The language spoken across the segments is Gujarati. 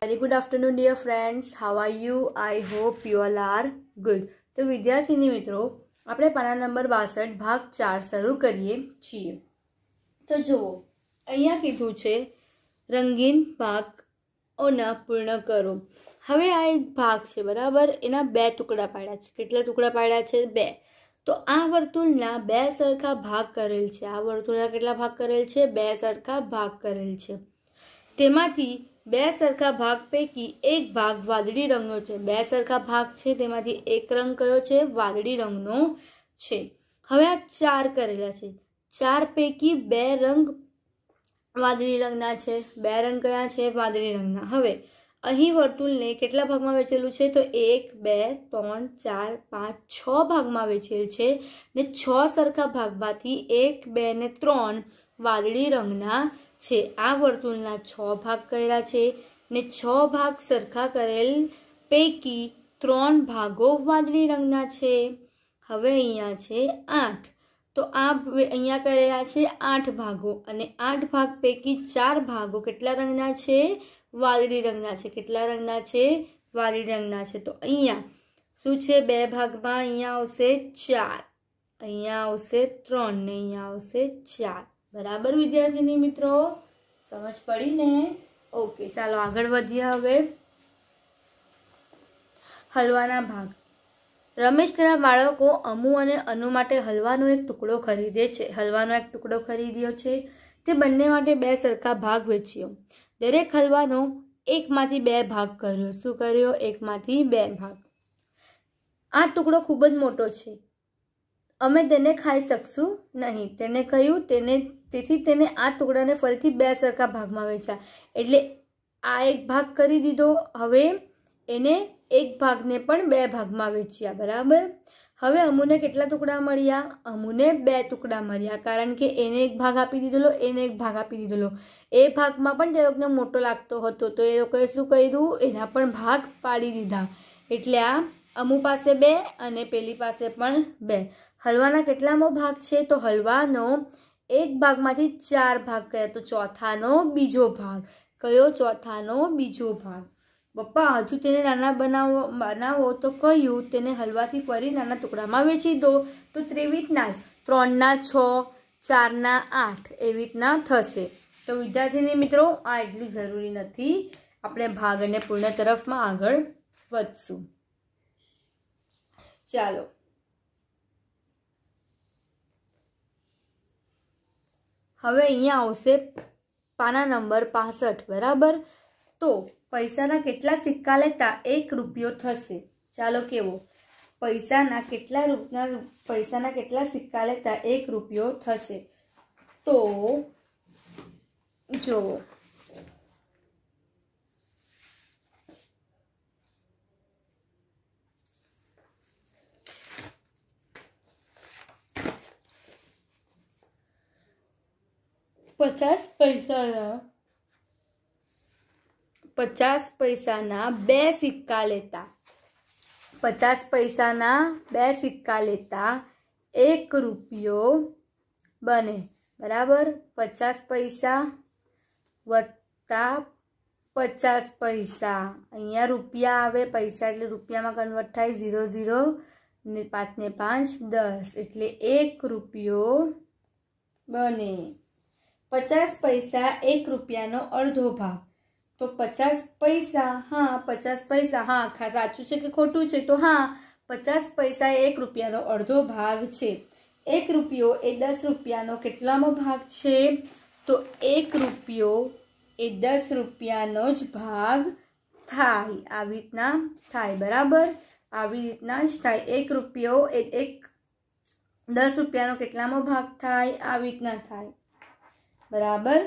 very good afternoon dear friends how are you I hope you all are good તો વિદ્યાર્થીની મિત્રો આપણે પાના નંબર બાસઠ ભાગ ચાર શરૂ કરીએ છીએ તો જુઓ અહીંયા કીધું છે રંગીન ભાગોના પૂર્ણ કરો હવે આ એક ભાગ છે બરાબર એના બે ટુકડા પાડ્યા છે કેટલા ટુકડા પાડ્યા છે બે તો આ વર્તુળના બે સરખા ભાગ કરેલ છે આ વર્તુળના કેટલા ભાગ કરેલ છે બે સરખા ભાગ કરેલ છે તેમાંથી બે સરખા ભાગ પૈકી એક ભાગ વાદળી રંગનો છે બે સરખા ભાગ છે તેમાંથી એક રંગ કયો છે વાદળી રંગનો છે હવે આ ચાર કરેલા છે ચાર પૈકી બે રંગ વાદળી રંગના છે બે રંગ કયા છે વાદળી રંગના હવે અહીં વર્તુળને કેટલા ભાગમાં વેચેલું છે તો એક બે ત્રણ ચાર પાંચ છ ભાગમાં વેચેલ છે ને છ સરખા ભાગમાંથી એક બે ને ત્રણ વાદળી રંગના છે આ વર્તુળના છ ભાગ કરેલા છે ને છ ભાગ સરખા કરેલ પૈકી ત્રણ ભાગો વાદળી રંગના છે હવે અહીંયા છે આઠ તો આ અહીંયા કરેલા છે આઠ ભાગો અને આઠ ભાગ પૈકી ચાર ભાગો કેટલા રંગના છે વાદળી રંગના છે કેટલા રંગના છે વાદળી રંગના છે તો અહીંયા શું છે બે ભાગમાં અહીંયા આવશે ચાર અહીંયા આવશે ત્રણ ને અહીંયા આવશે ચાર બરાબર વિદ્યાર્થીની મિત્રો સમજ પડી ને ઓકે ચાલો આગળ વધીએ હવે હલવાના ભાગ રમેશ તેના બાળકો અમુ અને અનુ માટે હલવાનો એક ટુકડો ખરીદે છે હલવાનો એક ટુકડો ખરીદ્યો છે તે બંને માટે બે સરખા ભાગ વેચ્યો દરેક હલવાનો એકમાંથી બે ભાગ કર્યો શું કર્યો એકમાંથી બે ભાગ આ ટુકડો ખૂબ જ મોટો છે અમે તેને ખાઈ શકશું નહીં તેને કહ્યું તેને તેથી તેને આ ટુકડાને ફરીથી બે સરખા ભાગમાં વેચ્યા એટલે આ એક ભાગ કરી દીધો હવે એને એક ભાગને પણ બે ભાગમાં વેચ્યા બરાબર હવે અમુને કેટલા ટુકડા મળ્યા અમુને બે ટુકડા મળ્યા કારણ કે એને એક ભાગ આપી દીધેલો એને એક ભાગ આપી દીધેલો એ ભાગમાં પણ તે લોકોને મોટો લાગતો હતો તો એ લોકોએ શું કર્યું એના પણ ભાગ પાડી દીધા એટલે આ અમુ પાસે બે અને પેલી પાસે પણ બે હલવાના કેટલામો ભાગ છે તો હલવાનો એક ભાગમાંથી ચાર ભાગ કયા તો ચોથાનો બીજો ભાગ કયો ચોથાનો બીજો ભાગ પપ્પા હજુ તેને નાના બનાવો બનાવો તો કહ્યું તેને હલવાથી ફરી નાના ટુકડામાં વેચી દો તો ત્રેવી રીતના જ ત્રણના છ ચારના આઠ એવી રીતના થશે તો વિદ્યાર્થીની મિત્રો આ એટલી જરૂરી નથી આપણે ભાગ અને પૂર્ણ તરફમાં આગળ વધશું ચાલો હવે અહીંયા આવશે પાના નંબર પાસઠ બરાબર તો પૈસાના કેટલા સિક્કા લેતા એક રૂપિયો થશે ચાલો કેવો પૈસાના કેટલા રૂપના પૈસાના કેટલા સિક્કા લેતા એક રૂપિયો થશે તો જુઓ પચાસ પૈસાના પચાસ પૈસાના બે સિક્કા લેતા પચાસ પૈસાના બે સિક્કા લેતા એક રૂપિયો બને બરાબર પચાસ પૈસા વત્તા પચાસ પૈસા અહીંયા રૂપિયા આવે પૈસા એટલે રૂપિયામાં કન્વર્ટ થાય ઝીરો ઝીરો ને પાંચને પાંચ દસ એટલે એક રૂપિયો બને પચાસ પૈસા એક રૂપિયાનો અડધો ભાગ તો પચાસ પૈસા હા પચાસ પૈસા હા ખાસ સાચું છે કે ખોટું છે તો હા પચાસ પૈસા એક રૂપિયાનો અડધો ભાગ છે એક રૂપિયો એ દસ રૂપિયાનો કેટલામો ભાગ છે તો એક રૂપિયો એ દસ રૂપિયાનો જ ભાગ થાય આવી રીતના થાય બરાબર આવી રીતના જ થાય એક રૂપિયો એ એક દસ રૂપિયાનો કેટલામો ભાગ થાય આવી રીતના થાય બરાબર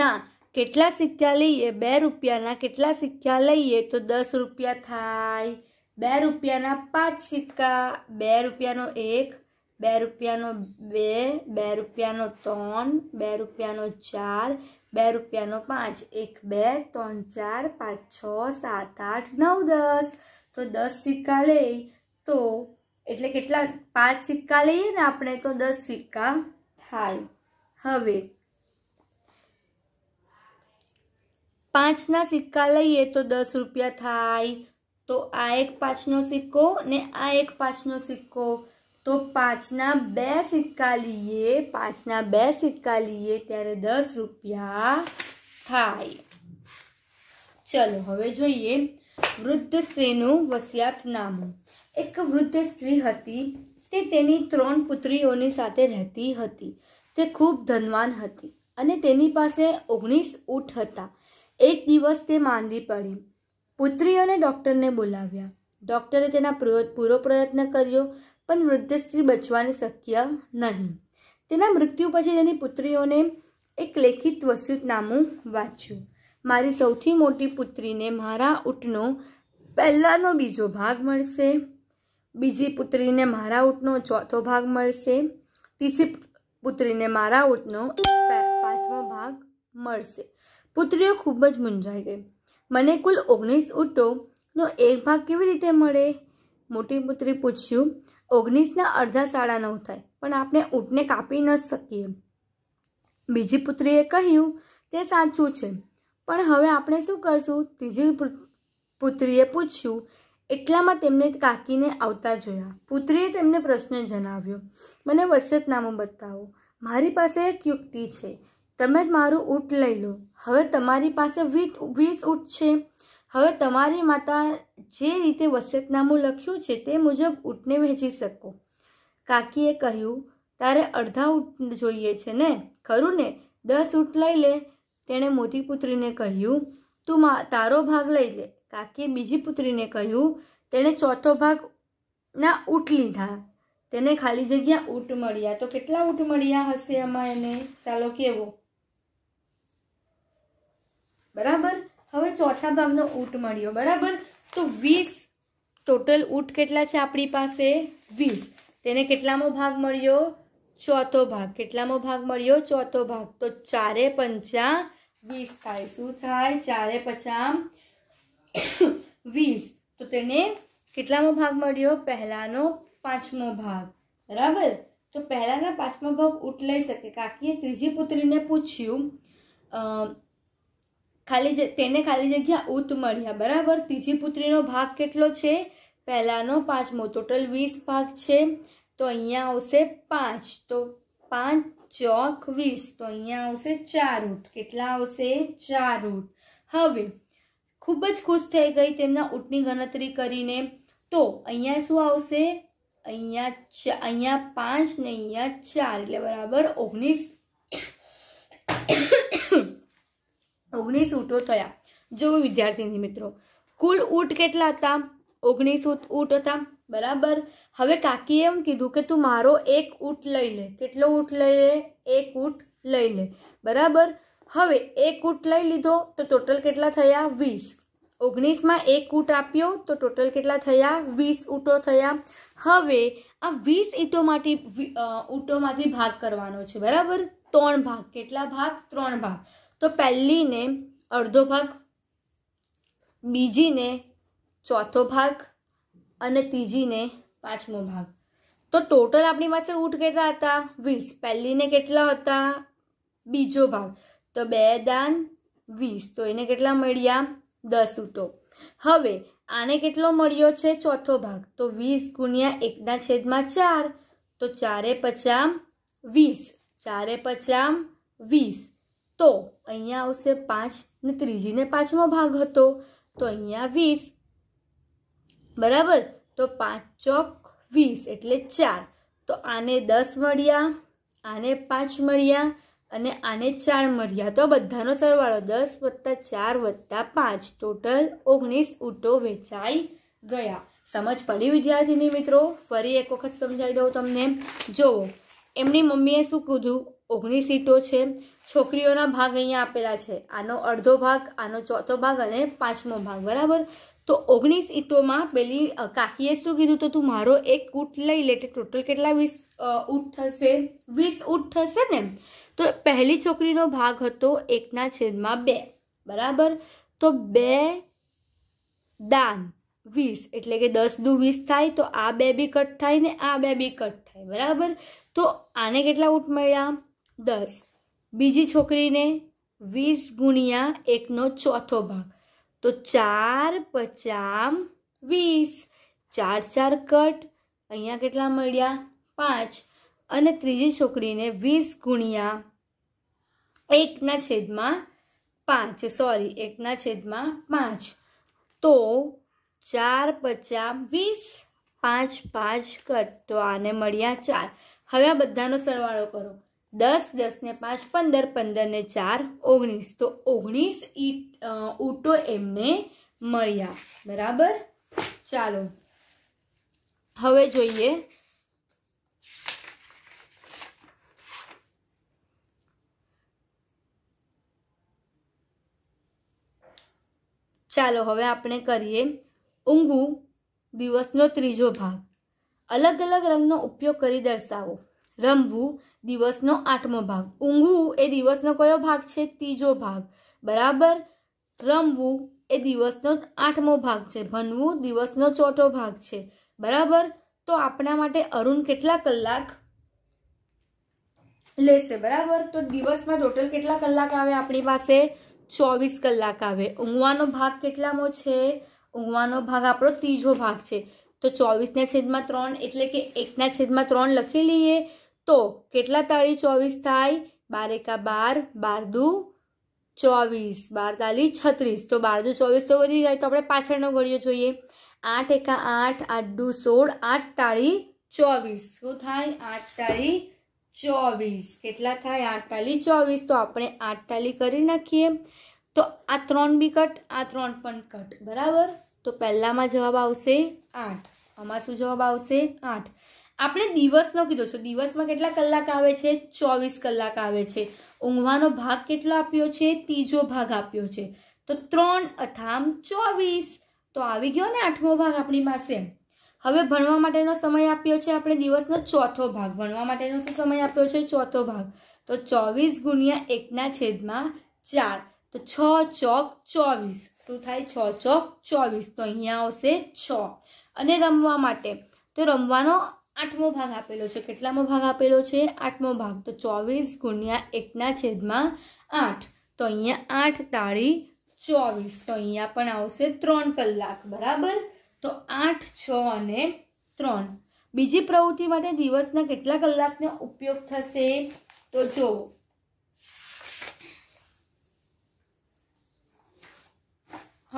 ના કેટલા સિક્કા લઈએ બે રૂપિયાના કેટલા સિક્કા લઈએ તો દસ રૂપિયા થાય બે રૂપિયાના પાંચ સિક્કા બે રૂપિયાનો એક બે રૂપિયાનો બે બે રૂપિયાનો ત્રણ બે રૂપિયાનો ચાર બે રૂપિયાનો પાંચ એક બે ત્રણ ચાર પાંચ છ સાત આઠ નવ દસ તો દસ સિક્કા લઈ તો એટલે કેટલા પાંચ સિક્કા લઈએ ને આપણે તો દસ સિક્કા થાય હવે પાંચના સિક્કા લઈએ તો દસ રૂપિયા થાય તો આ એક પાંચનો સિક્કો ને આ એક પાંચનો સિક્કો તો પાંચના બે સિક્કા લઈએ પાંચના બે સિક્કા લઈએ ત્યારે દસ રૂપિયા થાય ચલો હવે જોઈએ વૃદ્ધ સ્ત્રીનું વસિયાતનામું એક વૃદ્ધ સ્ત્રી હતી તે તેની ત્રણ પુત્રીઓની સાથે રહેતી હતી તે ખૂબ ધનવાન હતી અને તેની પાસે ઓગણીસ ઊંટ હતા એક દિવસ તે માંદી પડી પુત્રી અને ડૉક્ટરને બોલાવ્યા ડૉક્ટરે તેના પૂરો પ્રયત્ન કર્યો પણ વૃદ્ધ સ્ત્રી બચવાની શક્ય નહીં તેના મૃત્યુ પછી તેની પુત્રીઓને એક લેખિત વસિયતનામું વાંચ્યું મારી સૌથી મોટી પુત્રીને મારા ઊંટનો પહેલાંનો બીજો ભાગ મળશે બીજી પુત્રીને મારા ઊંટનો ચોથો ભાગ મળશે ત્રીજી પુત્રીને મારા ઉટનો પાંચમો ભાગ મળશે પુત્રીઓ ખૂબ જ મૂંઝાઈ ગઈ મને કુલ ઓગણીસ ઊંટોનો એક ભાગ કેવી રીતે મળે મોટી પુત્રી પૂછ્યું ઓગણીસના અડધા સાડા નવ થાય પણ આપણે ઊંટને કાપી ન શકીએ બીજી પુત્રીએ કહ્યું તે સાચું છે પણ હવે આપણે શું કરશું ત્રીજી પુત્રીએ પૂછ્યું એટલામાં તેમને કાકીને આવતા જોયા પુત્રીએ તેમને પ્રશ્ન જણાવ્યો મને વસતનામું બતાવો મારી પાસે એક યુક્તિ છે તમે જ મારું ઊંટ લઈ લો હવે તમારી પાસે વીસ ઊંટ છે હવે તમારી માતા જે રીતે વસતનામું લખ્યું છે તે મુજબ ઊંટને વહેંચી શકો કાકીએ કહ્યું તારે અડધા ઊંટ જોઈએ છે ને ખરું ને દસ ઊંટ લઈ લે તેણે મોટી પુત્રીને કહ્યું તું મા તારો ભાગ લઈ લે કાકીએ બીજી પુત્રીને કહ્યું તેણે ચોથો ભાગ ના ઊંટ લીધા તેને ખાલી જગ્યા ઊંટ મળ્યા તો કેટલા ઊંટ મળ્યા હશે આમાં એને ચાલો કેવો બરાબર હવે ચોથા ભાગનો ઊંટ મળ્યો બરાબર તો વીસ ટોટલ ઊંટ કેટલા છે આપણી પાસે વીસ તેને કેટલામો ભાગ મળ્યો ચોથો ભાગ કેટલામો ભાગ મળ્યો ચોથો ભાગ તો ચારે પંચા વીસ થાય શું થાય ચારે પચામ વીસ તો તેને કેટલામો ભાગ મળ્યો પહેલાંનો પાંચમો ભાગ બરાબર તો પહેલાંના પાંચમો ભાગ ઉટ લઈ શકે કાકીએ ત્રીજી પુત્રીને પૂછ્યું ખાલી તેને ખાલી જગ્યા ઉત મળ્યા બરાબર ત્રીજી પુત્રીનો ભાગ કેટલો છે પહેલાંનો પાંચમો ટોટલ વીસ ભાગ છે તો અહીંયા આવશે પાંચ તો પાંચ ચોક વીસ તો અહીંયા આવશે ચાર ઊંટ કેટલા આવશે ચાર ઊંટ હવે ખૂબ જ ખુશ થઈ ગઈ તેમના ઊંટની ગણતરી કરીને તો અહિયાં શું આવશે અહિયાં શું અહિયાં 5 નહિ અહિયાં 4 એટલે બરાબર 19 19 ઊંટ હતા જો વિદ્યાર્થી મિત્રો કુલ ઊંટ કેટલા હતા 19 ઊંટ હતા બરાબર હવે કાકી એમ કીધું કે તું મારો એક ઊંટ લઈ લે કેટલો ઊંટ લઈ લે એક ઊંટ લઈ લે બરાબર હવે એક કૂટ લઈ લીધો તો ટોટલ કેટલા થયા વીસ ઓગણીસમાં એક કૂટ આપ્યો તો ટોટલ કેટલા થયા વીસ ઊંટો થયા હવે આ વીસ ઈંટોમાંથી ઊંટોમાંથી ભાગ કરવાનો છે બરાબર ત્રણ ભાગ કેટલા ભાગ ત્રણ ભાગ તો પહેલીને અડધો ભાગ બીજીને ચોથો ભાગ અને ત્રીજીને પાંચમો ભાગ તો ટોટલ આપણી પાસે ઊંટ કેટલા હતા વીસ પહેલીને કેટલા હતા બીજો ભાગ તો બે દાન વીસ તો એને કેટલા મળ્યા દસ ઉટો હવે આને કેટલો મળ્યો છે ચોથો ભાગ તો વીસ ગુણ્યા એકના છેદમાં ચાર તો ચારે પચામ વીસ ચારે પચામ વીસ તો અહીંયા આવશે પાંચ ને ત્રીજીને પાંચમો ભાગ હતો તો અહીંયા વીસ બરાબર તો પાંચ ચોક વીસ એટલે ચાર તો આને દસ મળ્યા આને પાંચ મળ્યા અને આને ચાર મર્યા તો બધાનો સરવાળો દસ વત્તા ચાર વત્તા પાંચ ટોટલ ઓગણીસ ઊંટો વેચાઈ ગયા સમજ પડી વિદ્યાર્થીની મિત્રો ફરી એક વખત સમજાવી દઉં તમને જુઓ એમની મમ્મીએ શું કીધું ઓગણીસ ઈંટો છે છોકરીઓના ભાગ અહીંયા આપેલા છે આનો અડધો ભાગ આનો ચોથો ભાગ અને પાંચમો ભાગ બરાબર તો ઓગણીસ ઈંટોમાં પેલી કાકીએ શું કીધું તો તું મારો એક ઊંટ લઈ લે ટોટલ કેટલા વીસ ઊંટ થશે વીસ ઊંટ થશે ને તો પહેલી છોકરીનો ભાગ હતો એકના છેદમાં બે બરાબર તો બે દાન વીસ એટલે કે દસ દુ વીસ થાય તો આ બે બી કટ થાય ને આ બે બી કટ થાય બરાબર તો આને કેટલા ઊંટ મળ્યા દસ બીજી છોકરીને વીસ ગુણ્યા એકનો ચોથો ભાગ તો ચાર પચામ વીસ ચાર ચાર કટ અહીંયા કેટલા મળ્યા પાંચ અને ત્રીજી છોકરીને વીસ ગુણ્યા એકના છેદમાં પાંચ સોરી એકના છેદમાં પાંચ તો ચાર પચા વીસ પાંચ પાંચ કટ તો આને મળ્યા ચાર હવે આ બધાનો સરવાળો કરો દસ દસને પાંચ પંદર પંદરને ચાર ઓગણીસ તો ઓગણીસ ઈ ઊટો એમને મળ્યા બરાબર ચાલો હવે જોઈએ ચાલો હવે આપણે કરીએ ઊંઘવું દિવસનો ત્રીજો ભાગ અલગ અલગ રંગનો ઉપયોગ કરી દર્શાવો રમવું દિવસનો આઠમો ભાગ ઊંઘવું એ દિવસનો કયો ભાગ છે ત્રીજો ભાગ બરાબર રમવું એ દિવસનો આઠમો ભાગ છે ભણવું દિવસનો ચોથો ભાગ છે બરાબર તો આપણા માટે અરુણ કેટલા કલાક લેશે બરાબર તો દિવસમાં ટોટલ કેટલા કલાક આવે આપણી પાસે ચોવીસ કલાક આવે ઊંઘવાનો ભાગ કેટલામો છે ઊંઘવાનો ભાગ આપણો ત્રીજો ભાગ છે તો ચોવીસના છેદમાં ત્રણ એટલે કે એકના છેદમાં ત્રણ લખી લઈએ તો કેટલા તાળી ચોવીસ થાય બાર એકા બાર બાર દુ ચોવીસ બાર તાળી છત્રીસ તો બાર દુ ચોવીસ તો વધી જાય તો આપણે પાછળનો ગળ્યો જોઈએ આઠ એકા આઠ આઠ દુ સોળ આઠ તાળી ચોવીસ શું થાય આઠ તાળી ચોવીસ કેટલા થાય આઠતાલી ચોવીસ તો આપણે આઠતાલી કરી નાખીએ તો આ ત્રણ બી કટ આ ત્રણ પણ કટ બરાબર તો પહેલામાં જવાબ આવશે આઠ આમાં શું જવાબ આવશે આઠ આપણે દિવસનો કીધો છો દિવસમાં કેટલા કલાક આવે છે ચોવીસ કલાક આવે છે ઊંઘવાનો ભાગ કેટલો આપ્યો છે ત્રીજો ભાગ આપ્યો છે તો ત્રણ અથામ ચોવીસ તો આવી ગયો ને આઠમો ભાગ આપણી પાસે હવે ભણવા માટેનો સમય આપ્યો છે આપણે દિવસનો ચોથો ભાગ ભણવા માટેનો શું સમય આપ્યો છે ચોથો ભાગ તો ચોવીસ ગુણ્યા એકના છેદમાં ચાર તો છ ચોક ચોવીસ શું થાય છ ચોક ચોવીસ તો અહીંયા આવશે છ અને રમવા માટે તો રમવાનો આઠમો ભાગ આપેલો છે કેટલામો ભાગ આપેલો છે આઠમો ભાગ તો ચોવીસ ગુણ્યા એકના છેદમાં આઠ તો અહીંયા આઠ તાળી ચોવીસ તો અહીંયા પણ આવશે ત્રણ કલાક બરાબર તો આઠ છ અને ત્રણ બીજી પ્રવૃત્તિ માટે દિવસના કેટલા કલાકનો ઉપયોગ થશે તો જો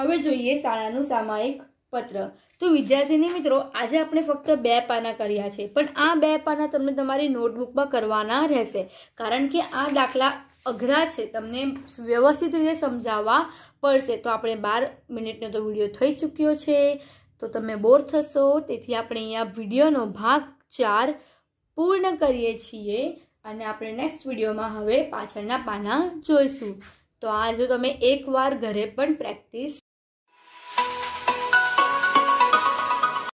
હવે જોઈએ શાળાનું સામાયિક પત્ર તો વિદ્યાર્થીની મિત્રો આજે આપણે ફક્ત બે પાના કર્યા છે પણ આ બે પાના તમને તમારી નોટબુકમાં કરવાના રહેશે કારણ કે આ દાખલા અઘરા છે તમને વ્યવસ્થિત રીતે સમજાવવા પડશે તો આપણે બાર મિનિટનો તો વિડીયો થઈ ચૂક્યો છે તો તમે બોર થશો તેથી આપણે અહીંયા વિડીયોનો ભાગ ચાર પૂર્ણ કરીએ છીએ અને આપણે નેક્સ્ટ વિડીયોમાં હવે પાછળના પાના જોઈશું તો આ જો તમે એકવાર ઘરે પણ પ્રેક્ટિસ